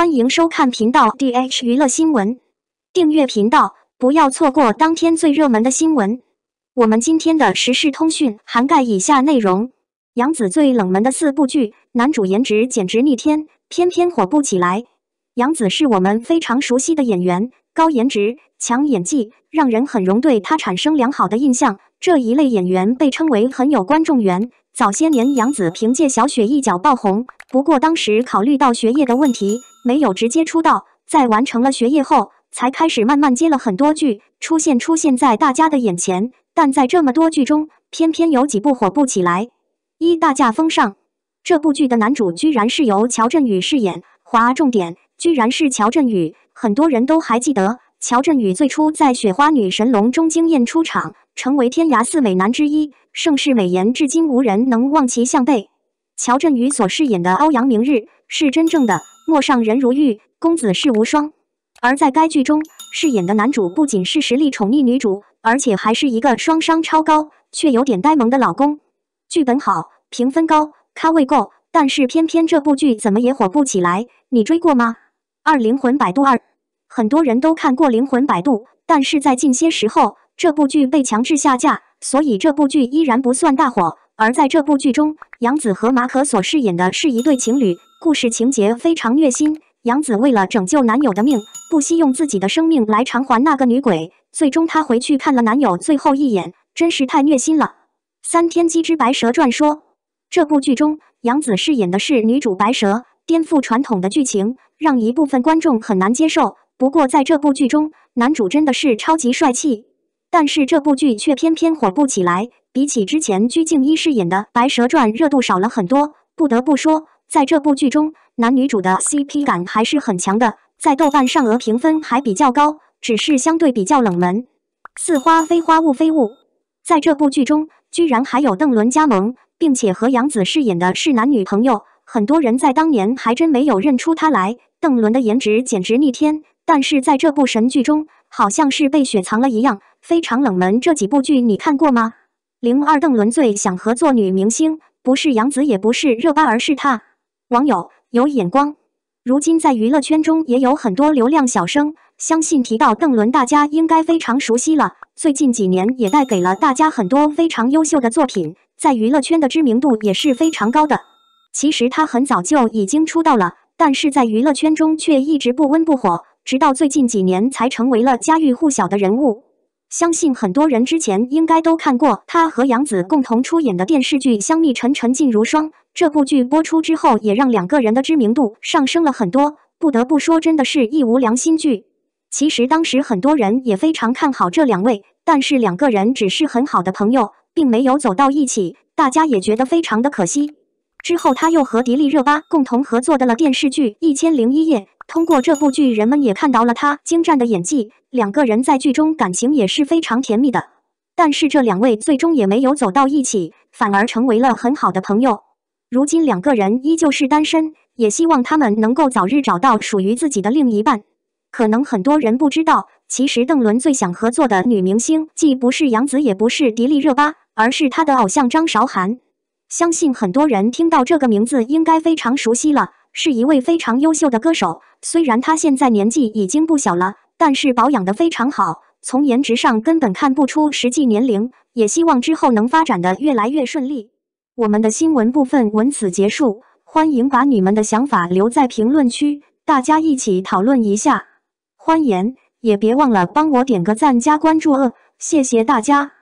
欢迎收看频道 D H 娱乐新闻，订阅频道，不要错过当天最热门的新闻。我们今天的时事通讯涵盖以下内容：杨紫最冷门的四部剧，男主颜值简直逆天，偏偏火不起来。杨紫是我们非常熟悉的演员，高颜值、强演技，让人很容对她产生良好的印象。这一类演员被称为很有观众缘。早些年，杨紫凭借《小雪》一角爆红。不过当时考虑到学业的问题，没有直接出道，在完成了学业后，才开始慢慢接了很多剧，出现出现在大家的眼前。但在这么多剧中，偏偏有几部火不起来。《一、大嫁风尚》这部剧的男主居然是由乔振宇饰演，划重点，居然是乔振宇。很多人都还记得，乔振宇最初在《雪花女神龙》中惊艳出场，成为天涯四美男之一，盛世美颜，至今无人能望其项背。乔振宇所饰演的欧阳明日是真正的“陌上人如玉，公子世无双”，而在该剧中饰演的男主不仅是实力宠溺女主，而且还是一个双商超高却有点呆萌的老公。剧本好，评分高，咖位够，但是偏偏这部剧怎么也火不起来。你追过吗？二《灵魂摆渡二》，很多人都看过《灵魂摆渡》，但是在近些时候，这部剧被强制下架，所以这部剧依然不算大火。而在这部剧中，杨紫和马可所饰演的是一对情侣，故事情节非常虐心。杨紫为了拯救男友的命，不惜用自己的生命来偿还那个女鬼，最终她回去看了男友最后一眼，真是太虐心了。《三天机之白蛇传说》这部剧中，杨紫饰演的是女主白蛇，颠覆传统的剧情，让一部分观众很难接受。不过，在这部剧中，男主真的是超级帅气，但是这部剧却偏偏火不起来。比起之前鞠婧祎饰演的《白蛇传》，热度少了很多。不得不说，在这部剧中，男女主的 CP 感还是很强的，在豆瓣上额评分还比较高，只是相对比较冷门。似花非花，雾非雾，在这部剧中居然还有邓伦加盟，并且和杨紫饰演的是男女朋友，很多人在当年还真没有认出他来。邓伦的颜值简直逆天，但是在这部神剧中，好像是被雪藏了一样，非常冷门。这几部剧你看过吗？零二邓伦最想合作女明星，不是杨紫，也不是热巴，而是她。网友有眼光。如今在娱乐圈中也有很多流量小生，相信提到邓伦，大家应该非常熟悉了。最近几年也带给了大家很多非常优秀的作品，在娱乐圈的知名度也是非常高的。其实他很早就已经出道了，但是在娱乐圈中却一直不温不火，直到最近几年才成为了家喻户晓的人物。相信很多人之前应该都看过他和杨紫共同出演的电视剧《香蜜沉沉烬如霜》。这部剧播出之后，也让两个人的知名度上升了很多。不得不说，真的是一无良心剧。其实当时很多人也非常看好这两位，但是两个人只是很好的朋友，并没有走到一起，大家也觉得非常的可惜。之后他又和迪丽热巴共同合作的了电视剧《一千零一夜》。通过这部剧，人们也看到了他精湛的演技。两个人在剧中感情也是非常甜蜜的，但是这两位最终也没有走到一起，反而成为了很好的朋友。如今两个人依旧是单身，也希望他们能够早日找到属于自己的另一半。可能很多人不知道，其实邓伦最想合作的女明星既不是杨紫，也不是迪丽热巴，而是他的偶像张韶涵。相信很多人听到这个名字应该非常熟悉了。是一位非常优秀的歌手，虽然他现在年纪已经不小了，但是保养的非常好，从颜值上根本看不出实际年龄。也希望之后能发展的越来越顺利。我们的新闻部分文此结束，欢迎把你们的想法留在评论区，大家一起讨论一下。欢迎，也别忘了帮我点个赞加关注哦，谢谢大家。